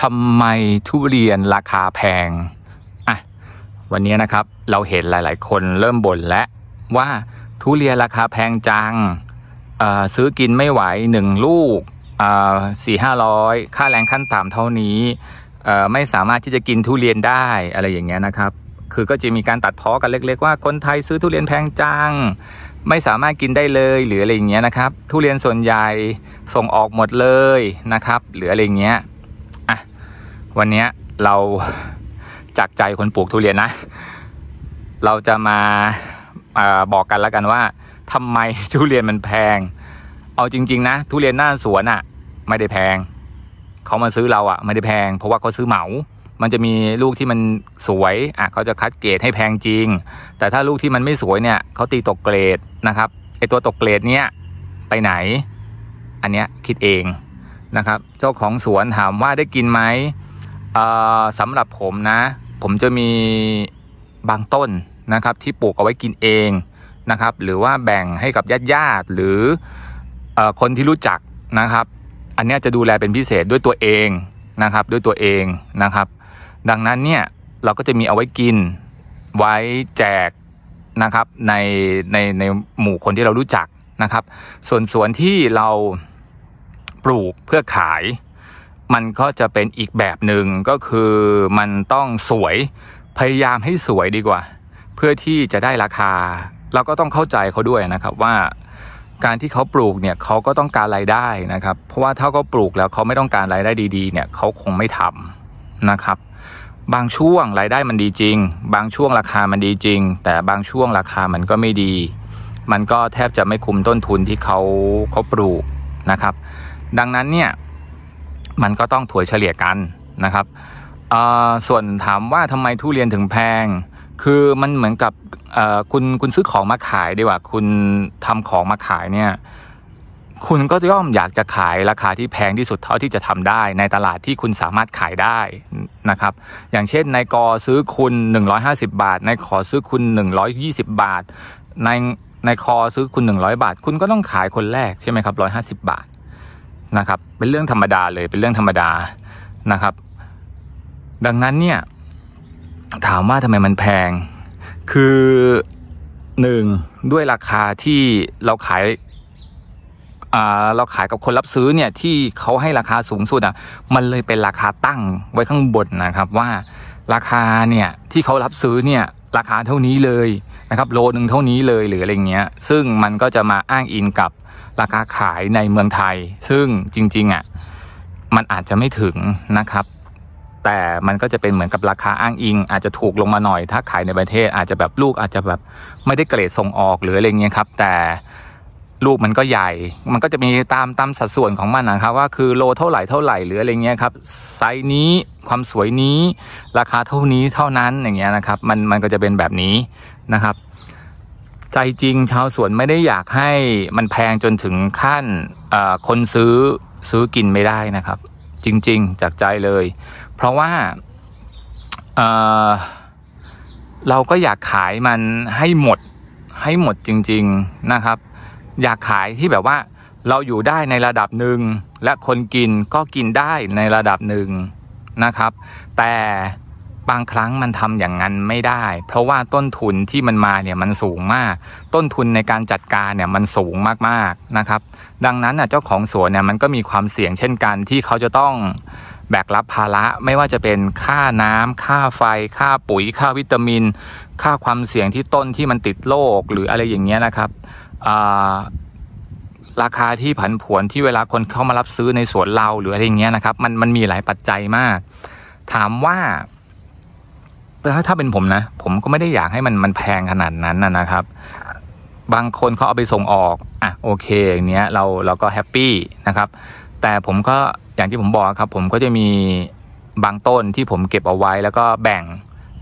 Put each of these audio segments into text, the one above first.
ทำไมทุเรียนราคาแพงอ่ะวันนี้นะครับเราเห็นหลายๆคนเริ่มบ่นและว่าทุเรียนราคาแพงจังซื้อกินไม่ไหวหนึ่งลูกสี่ห้าร้อยค่าแรงขั้นต่ำเท่านี้ ไม่สามารถที่จะกินทุเรียนได้อะไรอย่างเงี้ยนะครับ คือก็จะมีการตัดเพ้อกันเล็กๆ ว่า คนไทยซื้อทุเรียนแพงจังไม่สามารถกินได้เลยหรืออะไรอย่างเงี้ยนะครับ ทุเรียนส่วนใหญ่ส่งออกหมดเลยนะครับหรืออะไรอย่างเงี้ยวันนี้เราจากใจคนปลูกทุเรียนนะ เราจะมาอาบอกกันแล้วกันว่า ทำไมทุเรียนมันแพง เอาจริง ๆนะ ทุเรียนหน้าสวนอะ่ะไม่ได้แพง เขามาซื้อเราอะ่ะไม่ได้แพงเพราะว่าเขาซื้อเหมา มันจะมีลูกที่มันสวยอ่ะเขาจะคัดเกรดให้แพงจริง แต่ถ้าลูกที่มันไม่สวยเนี่ยเขาตีตกเกรดนะครับไอตัวตกเกรดเนี้ยไปไหน อันเนี้ยคิดเองนะครับ เจ้าของสวนถามว่าได้กินไหมสำหรับผมนะผมจะมีบางต้นนะครับ ที่ปลูกเอาไว้กินเองนะครับหรือว่าแบ่งให้กับญาติญาติหรืออคนที่รู้จักนะครับ อันนี้จะดูแลเป็นพิเศษด้วยตัวเองนะครับด้วยตัวเองนะครับ ดังนั้นเนี่ยเราก็จะมีเอาไว้กินไว้แจกนะครับในในในหมู่คนที่เรารู้จักนะครับ ส่วนสวนที่เราปลูกเพื่อขายมันก็จะเป็นอีกแบบหนึ่งก็คือมันต้องสวยพยายามให้สวยดีกว่า เพื่อที่จะได้ราคาเราก็ต้องเข้าใจเขาด้วยนะครับว่าการที่เขาปลูกเนี่ยเขาก็ต้องการรายได้นะครับ เพราะว่าถ้าเขาปลูกแล้วเขาไม่ต้องการรายได้ดี ๆ เนี่ยเขาคงไม่ทำนะครับ บางช่วงรายได้มันดีจริง บางช่วงราคามันดีจริง แต่บางช่วงราคามันก็ไม่ดี มันก็แทบจะไม่คุ้มต้นทุนที่เขาเขาปลูกนะครับ ดังนั้นเนี่ยมันก็ต้องถัวเฉลี่ยกันนะครับ ส่วนถามว่าทำไมทุเรียนถึงแพง คือมันเหมือนกับคุณคุณซื้อของมาขายดีกว่า คุณทำของมาขายเนี่ย คุณก็ย่อมอยากจะขายราคาที่แพงที่สุดเท่าที่จะทำได้ในตลาดที่คุณสามารถขายได้นะครับ อย่างเช่นนายกซื้อคุณ 150 บาท นายขอซื้อคุณ 120 บาทในายคอซื้อคุณ 100 บาท คุณก็ต้องขายคนแรกใช่ไหมครับ150 บาทนะครับเป็นเรื่องธรรมดาเลยเป็นเรื่องธรรมดานะครับ ดังนั้นเนี่ยถามว่าทำไมมันแพง คือหนึ่งด้วยราคาที่เราขายเราขายกับคนรับซื้อเนี่ยที่เขาให้ราคาสูงสุดอ่ะมันเลยเป็นราคาตั้งไว้ข้างบนนะครับว่าราคาเนี่ยที่เขารับซื้อเนี่ยราคาเท่านี้เลยนะครับโลหนึ่งเท่านี้เลยหรืออะไรเงี้ยซึ่งมันก็จะมาอ้างอิงกับราคาขายในเมืองไทย ซึ่งจริงๆอ่ะมันอาจจะไม่ถึงนะครับ แต่มันก็จะเป็นเหมือนกับราคาอ้างอิง อาจจะถูกลงมาหน่อย ถ้าขายในประเทศอาจจะแบบลูกอาจจะแบบไม่ได้เกรดส่งออกหรืออะไรเงี้ยครับ แต่ลูกมันก็ใหญ่ มันก็จะมีตามตามสัดส่วนของมันนะครับว่าคือโลเท่าไหร่เท่าไหร่หรืออะไรเงี้ยครับไซส์นี้ความสวยนี้ ราคาเท่านี้เท่านั้นอย่างเงี้ยนะครับมันมันก็จะเป็นแบบนี้นะครับ ใจจริงชาวสวนไม่ได้อยากให้มันแพงจนถึงขั้นคนซื้อซื้อกินไม่ได้นะครับ จริงๆจากใจเลย เพราะว่าเเราก็อยากขายมันให้หมดให้หมดจริง ๆนะครับอยากขายที่แบบว่าเราอยู่ได้ในระดับหนึ่งและคนกินก็กินได้ในระดับหนึ่งนะครับ แต่บางครั้งมันทำอย่างนั้นไม่ได้เพราะว่าต้นทุนที่มันมาเนี่ยมันสูงมาก ต้นทุนในการจัดการเนี่ยมันสูงมากๆนะครับ ดังนั้นเจ้าของสวนเนี่ยมันก็มีความเสี่ยงเช่นกันที่เขาจะต้องแบกรับภาระไม่ว่าจะเป็นค่าน้ำ ค่าไฟ ค่าปุ๋ย ค่าวิตามิน ค่าความเสี่ยงที่ต้นที่มันติดโรคหรืออะไรอย่างเงี้ยนะครับราคาที่ผันผวนที่เวลาคนเข้ามารับซื้อในสวนเราหรืออะไรเงี้ยนะครับมันมันมีหลายปัจจัยมาก ถามว่าถ้าเป็นผมนะ ผมก็ไม่ได้อยากให้มันมันแพงขนาดนั้นนะนะครับ บางคนเขาเอาไปส่งออกอ่ะโอเค อย่างเนี้ย เราเราก็แฮปปี้นะครับแต่ผมก็อย่างที่ผมบอกครับ ผมก็จะมีบางต้นที่ผมเก็บเอาไว้แล้วก็แบ่ง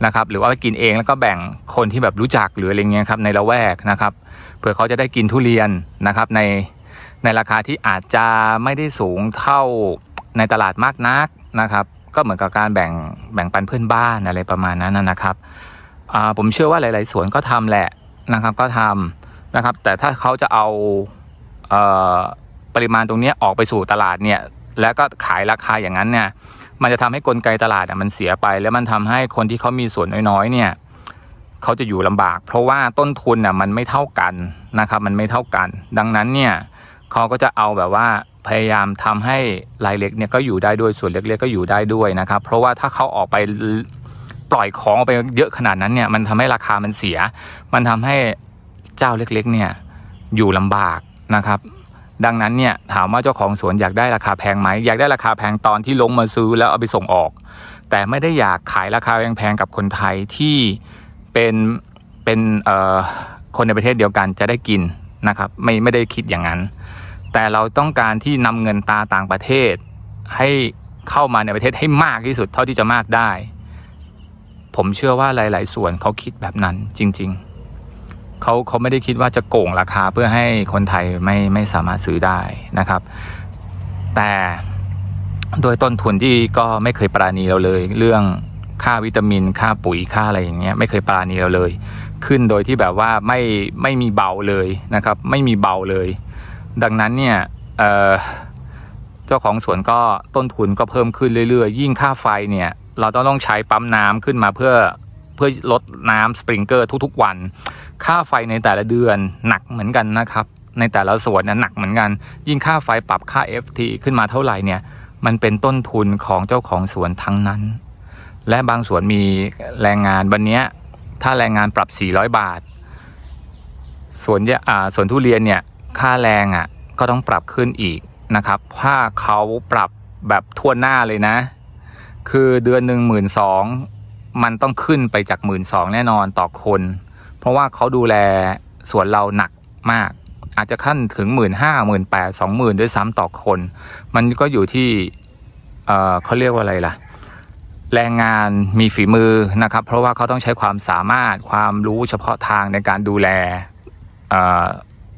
นะครับหรือว่าไปกินเองแล้วก็แบ่งคนที่แบบรู้จักหรืออะไรเงี้ยครับในละแวกนะครับเผื่อเขาจะได้กินทุเรียนนะครับในในราคาที่อาจจะไม่ได้สูงเท่าในตลาดมากนักนะครับ ก็เหมือนกับการแบ่งแบ่งปันเพื่อนบ้านอะไรประมาณนั้นนะครับผมเชื่อว่าหลายๆสวนก็ทำแหละนะครับก็ทำนะครับ แต่ถ้าเขาจะเอาเอปริมาณตรงนี้ออกไปสู่ตลาดเนี่ยแล้วก็ขายราคาอย่างนั้นเนี่ยมันจะทำให้กลไกตลาดมันเสียไป แล้วมันทำให้คนที่เขามีส่วนน้อย ๆเนี่ยเขาจะอยู่ลำบาก เพราะว่าต้นทุนอ่ะมันไม่เท่ากันนะครับ มันไม่เท่ากัน ดังนั้นเนี่ยเขาก็จะเอาแบบว่าพยายามทำให้รายเล็กเนี่ยก็อยู่ได้ด้วยส่วนเล็กๆ ก็อยู่ได้ด้วยนะครับ เพราะว่าถ้าเขาออกไป ปล่อยของออกไปเยอะขนาดนั้นเนี่ยมันทำให้ราคามันเสีย มันทำให้เจ้าเล็กๆเนี่ยอยู่ลำบากนะครับดังนั้น เนี่ย ถามว่าเจ้าของสวนอยากได้ราคาแพงไหม อยากได้ราคาแพงตอนที่ลงมาซื้อแล้วเอาไปส่งออก แต่ไม่ได้อยากขายราคาแพงๆกับคนไทยที่เป็น เป็น เออ่คนในประเทศเดียวกันจะได้กิน นะครับ ไม่ไม่ได้คิดอย่างนั้น แต่เราต้องการที่นำเงินตาต่างประเทศ ให้เข้ามาในประเทศให้มากที่สุดเท่าที่จะมากได้ ผมเชื่อว่าหลาย ๆ ส่วนเขาคิดแบบนั้นจริง ๆเขาเขาไม่ได้คิดว่าจะโก่งราคาเพื่อให้คนไทยไม่ไม่สามารถซื้อได้นะครับ แต่โดยต้นทุนที่ก็ไม่เคยปราณีเราเลย เรื่องค่าวิตามินค่าปุ๋ยค่าอะไรอย่างเงี้ยไม่เคยปราณีเราเลย ขึ้นโดยที่แบบว่าไม่ไม่มีเบาเลยนะครับ ไม่มีเบาเลย ดังนั้นเนี่ยเเจ้าของสวนก็ต้นทุนก็เพิ่มขึ้นเรื่อย ๆ ยิ่งค่าไฟเนี่ย เราต้องต้องใช้ปั๊มน้ำขึ้นมาเพื่อเพื่อลดน้ำสปริงเกอร์ทุกๆ วัน ค่าไฟในแต่ละเดือนหนักเหมือนกันนะครับ ในแต่ละส่วนเนี่ยหนักเหมือนกัน ยิ่งค่าไฟปรับค่า FT ขึ้นมาเท่าไหร่เนี่ย มันเป็นต้นทุนของเจ้าของสวนทั้งนั้น และบางสวนมีแรงงานวันนี้ถ้าแรงงานปรับ 400 บาทสวนยาสวนทุเรียนเนี่ยค่าแรงอ่ะก็ต้องปรับขึ้นอีกนะครับถ้าเขาปรับแบบทั่วหน้าเลยนะ คือเดือนหนึ่งหมื่นสองมันต้องขึ้นไปจากหมื่นสองแน่นอนต่อคน เพราะว่าเขาดูแลสวนเราหนักมาก อาจจะขั้นถึงหมื่นห้าหมื่นแปดสองหมื่นด้วยซ้ำต่อคน มันก็อยู่ที่เเขาเรียกว่าอะไรล่ะ แรงงานมีฝีมือนะครับ เพราะว่าเขาต้องใช้ความสามารถความรู้เฉพาะทางในการดูแล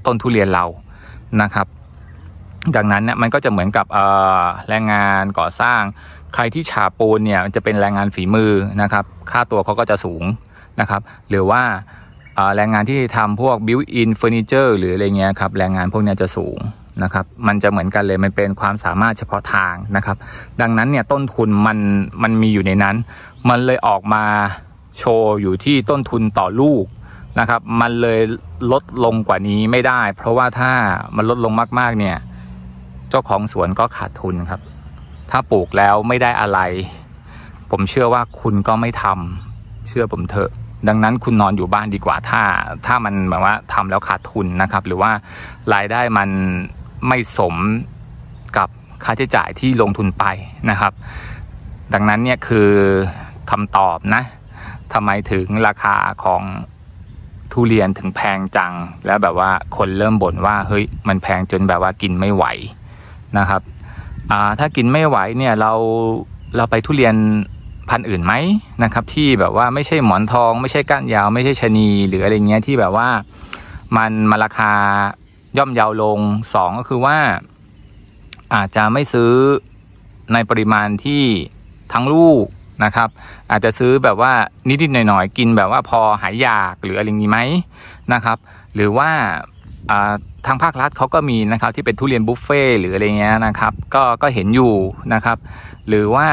ต้นทุเรียนเรา นะครับ ดังนั้นเนี่ยมันก็จะเหมือนกับแรงงานก่อสร้างใครที่ฉาปูนเนี่ยจะเป็นแรงงานฝีมือนะครับ ค่าตัวเขาก็จะสูงนะครับ หรือว่าแรงงานที่ทำพวกบิวอินเฟอร์นิเจอร์หรืออะไรเงี้ยครับ แรงงานพวกนี้จะสูงนะครับ มันจะเหมือนกันเลยมันเป็นความสามารถเฉพาะทางนะครับ ดังนั้นเนี่ยต้นทุนมันมันมีอยู่ในนั้น มันเลยออกมาโชว์อยู่ที่ต้นทุนต่อลูกนะครับ มันเลยลดลงกว่านี้ไม่ได้ เพราะว่าถ้ามันลดลงมากๆ เนี่ย เจ้าของสวนก็ขาดทุนครับถ้าปลูกแล้วไม่ได้อะไร ผมเชื่อว่าคุณก็ไม่ทำเชื่อผมเถอะ ดังนั้นคุณนอนอยู่บ้านดีกว่า ถ้า ถ้ามันแบบว่าทำแล้วขาดทุนนะครับ หรือว่ารายได้มันไม่สมกับค่าใช้จ่ายที่ลงทุนไปนะครับ ดังนั้นเนี่ยคือคำตอบนะทำไมถึงราคาของทุเรียนถึงแพงจัง แล้วแบบว่าคนเริ่มบ่นว่า เฮ้ย มันแพงจนแบบว่ากินไม่ไหวนะครับ่าถ้ากินไม่ไหวเนี่ยเราเราไปทุเรียนพันธุ์อื่นไหมนะครับ ที่แบบว่าไม่ใช่หมอนทอง ไม่ใช่ก้านยาวไม่ใช่ชนีหรืออะไรเงี้ยที่แบบว่ามันมาราคาย่อมเยาวลงสองก็คือว่าอาจจะไม่ซื้อในปริมาณที่ทั้งลูกนะครับ อาจจะซื้อแบบว่านิด ๆ หน่อย ๆ กินแบบว่าพอหายอยากหรืออะไรงี้ไหมนะครับ หรือว่าทางภาครัฐเขาก็มีนะครับที่เป็นทุเรียนบุฟเฟ่หรืออะไรเงี้ยนะครับก็ก็เห็นอยู่นะครับ หรือว่า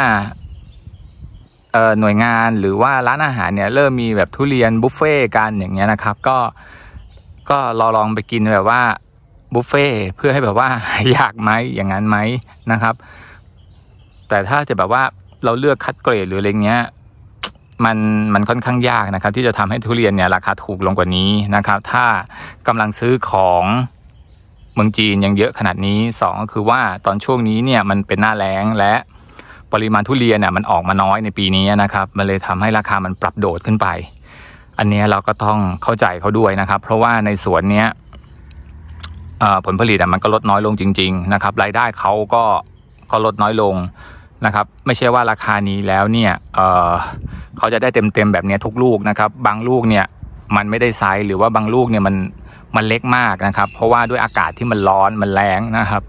หน่วยงานหรือว่าร้านอาหารเนี่ยเริ่มมีแบบทุเรียนบุฟเฟ่กันอย่างเงี้ยนะครับ ก็ก็รอลองไปกินแบบว่าบุฟเฟ่เพื่อให้แบบว่าอยากไหมอย่างนั้นไหมนะครับ แต่ถ้าจะแบบว่าเราเลือกคัดเกรดหรืออะไรเงี้ยมันมันค่อนข้างยากนะครับ ที่จะทำให้ทุเรียนเนี่ยราคาถูกลงกว่านี้นะครับ ถ้ากำลังซื้อของเมืองจีนยังเยอะขนาดนี้2ก็คือว่าตอนช่วงนี้เนี่ยมันเป็นหน้าแล้งและปริมาณทุเรียนเนี่ยมันออกมาน้อยในปีนี้นะครับ มันเลยทำให้ราคามันปรับโดดขึ้นไป อันนี้เราก็ต้องเข้าใจเขาด้วยนะครับ เพราะว่าในสวนเนี้ยผลผลิตมันก็ลดน้อยลงจริง ๆนะครับรายได้เขาก็ก็ลดน้อยลงนะครับ ไม่ใช่ว่าราคานี้แล้วเนี่ยเเขาจะได้เต็มๆแบบนี้ทุกลูกนะครับ บางลูกเนี่ยมันไม่ได้ไซส์หรือว่าบางลูกเนี่ยมันมันเล็กมากนะครับ เพราะว่าด้วยอากาศที่มันร้อนมันแรงนะครับ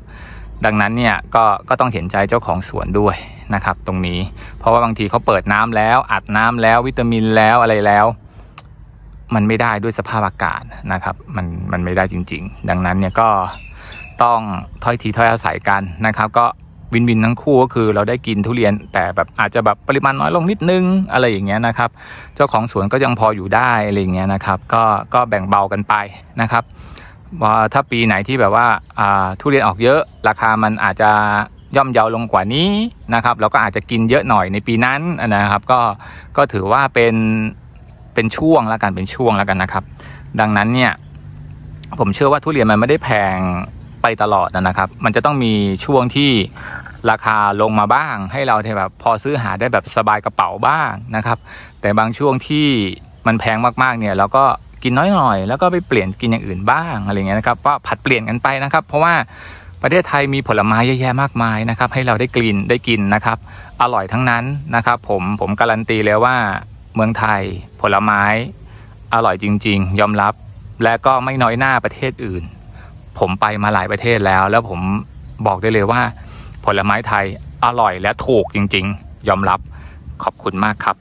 ดังนั้นเนี่ยก็ก็ต้องเห็นใจเจ้าของสวนด้วยนะครับ ตรงนี้ เพราะว่าบางทีเขาเปิดน้ำแล้ว อัดน้ำแล้ววิตามินแล้วอะไรแล้ว มันไม่ได้ด้วยสภาพอากาศนะครับ มันมันไม่ได้จริง ๆ ดังนั้นเนี่ยก็ต้องถ้อยทีถ้อยอาศัยกันนะครับก็วินวินทั้งคู่ก็คือ เราได้กินทุเรียนแต่แบบอาจจะแบบปริมาณน้อยลงนิดนึงอะไรอย่างเงี้ยนะครับ เจ้าของสวนก็ยังพออยู่ได้ อะไรอย่างเงี้ยนะครับ ก็ก็แบ่งเบากันไปนะครับถ้าปีไหนที่แบบว่าทุเรียนออกเยอะราคามันอาจจะย่อมเยาวลงกว่านี้นะครับ เราก็อาจจะกินเยอะหน่อยในปีนั้นนะครับ ก็ก็ถือว่าเป็นเป็นช่วงละกันเป็นช่วงละกันนะครับ ดังนั้นเนี่ยผมเชื่อว่าทุเรียนมันไม่ได้แพงไปตลอดนะครับ มันจะต้องมีช่วงที่ราคาลงมาบ้าง ให้เราแบบพอซื้อหาได้แบบสบายกระเป๋าบ้างนะครับ แต่บางช่วงที่มันแพงมากๆเนี่ยเราก็กินน้อยหน่อย แล้วก็ไปเปลี่ยนกินอย่างอื่นบ้างอะไรเงี้ยนะครับว่าผัดเปลี่ยนกันไปนะครับ เพราะว่าประเทศไทยมีผลไม้เยอะแยะมากมายนะครับให้เราได้กลิ่นได้กินนะครับอร่อยทั้งนั้นนะครับ ผมผมการันตีแล้วว่า เมืองไทยผลไม้อร่อยจริง ๆ ยอมรับและก็ไม่น้อยหน้าประเทศอื่นผมไปมาหลายประเทศแล้ว แล้วผมบอกได้เลยว่าผลไม้ไทยอร่อยและถูกจริง ๆ ยอมรับขอบคุณมาก ครับ